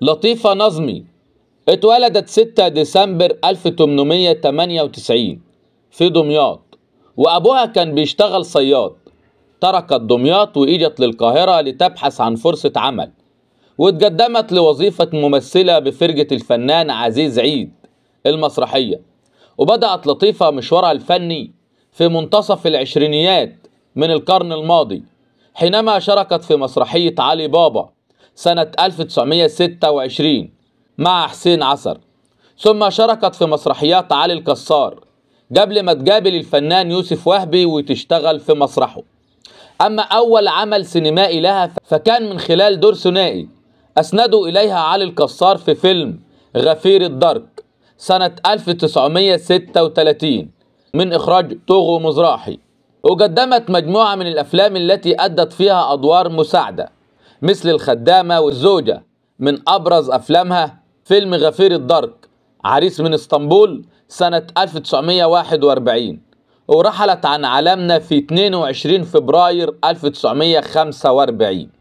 لطيفة نظمي اتولدت 6 ديسمبر 1898 في دمياط وأبوها كان بيشتغل صياد تركت دمياط وإجت للقاهرة لتبحث عن فرصة عمل واتقدمت لوظيفة ممثلة بفرجة الفنان عزيز عيد المسرحية وبدأت لطيفة مشوارها الفني في منتصف العشرينيات من القرن الماضي حينما شاركت في مسرحية علي بابا سنة 1926 مع حسين عصر ثم شاركت في مسرحيات علي الكسار قبل ما تقابل الفنان يوسف وهبي وتشتغل في مسرحه أما أول عمل سينمائي لها فكان من خلال دور ثنائي أسنده إليها علي الكسار في فيلم غفير الدرك سنة 1936 من إخراج طوغو مزراحي وقدمت مجموعة من الأفلام التي أدت فيها أدوار مساعدة مثل الخدامة والزوجة من أبرز أفلامها فيلم غفير الدرك عريس من اسطنبول سنة 1941 ورحلت عن عالمنا في 22 فبراير 1945